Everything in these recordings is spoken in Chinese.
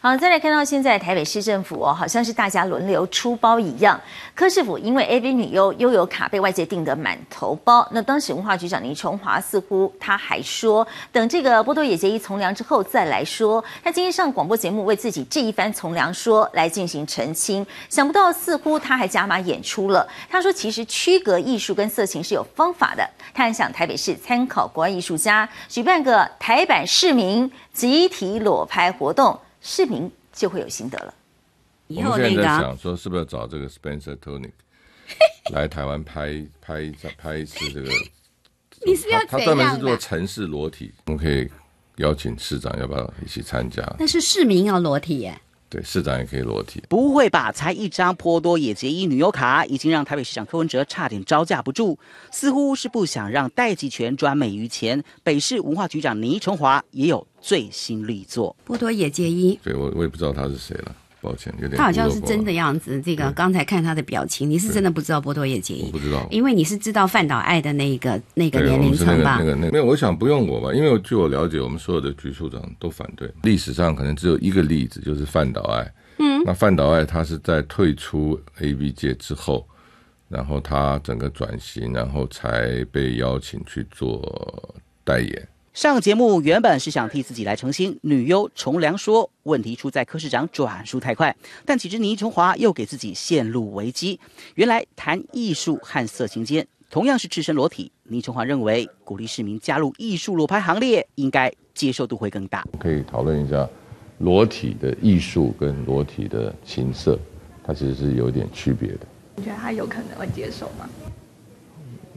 好，再来看到现在台北市政府哦，好像是大家轮流出包一样。柯市府因为 A B 女优悠游卡被外界定得满头包，那当时文化局长林重华似乎他还说，等这个波多野结衣从良之后再来说。他今天上广播节目为自己这一番从良说来进行澄清，想不到似乎他还加码演出了。他说其实区隔艺术跟色情是有方法的，他很想台北市参考国外艺术家举办个台版市民集体裸拍活动。市民就会有心得了。以后那个，想说是不是找这个 Spencer Tonic 来台湾拍拍一下拍一次这个？你是要他专门是做城市裸体，我们可以邀请市长要不要一起参加？但是市民要裸体耶。对，市长也可以裸体？不会吧？才一张颇多野结衣女友卡，已经让台北市长柯文哲差点招架不住。似乎是不想让戴季权专美于前，北市文化局长倪崇华也有最新力作，颇多野结衣。对我，我也不知道他是谁了。抱歉，有点他好像是真的样子。这个刚才看他的表情，你是真的不知道波多野结衣？我不知道，因为你是知道范岛爱的那个那个年龄层吧？那个那个没有，我想不用我吧，因为据我了解，我们所有的局处长都反对。历史上可能只有一个例子，就是范岛爱。嗯，那范岛爱他是在退出 A B 界之后，然后他整个转型，然后才被邀请去做代言。上节目原本是想替自己来澄清，女优重良说问题出在柯市长转述太快，但岂知倪重华又给自己陷入危机。原来谈艺术和色情间同样是赤身裸体，倪重华认为鼓励市民加入艺术裸拍行列，应该接受度会更大。可以讨论一下裸体的艺术跟裸体的情色，它其实是有点区别的。你觉得他有可能会接受吗？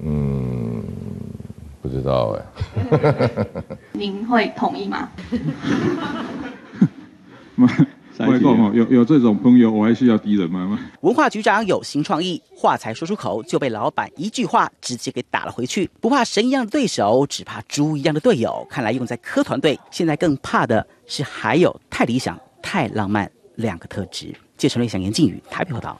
嗯，不知道哎。您会同意吗？外外公有有这种朋友，我还需要敌人吗？文化局长有新创意，话才说出口就被老板一句话直接给打了回去。不怕神一样的对手，只怕猪一样的队友。看来用在科团队，现在更怕的是还有太理想、太浪漫两个特质。谢承睿、杨靖宇台北报道。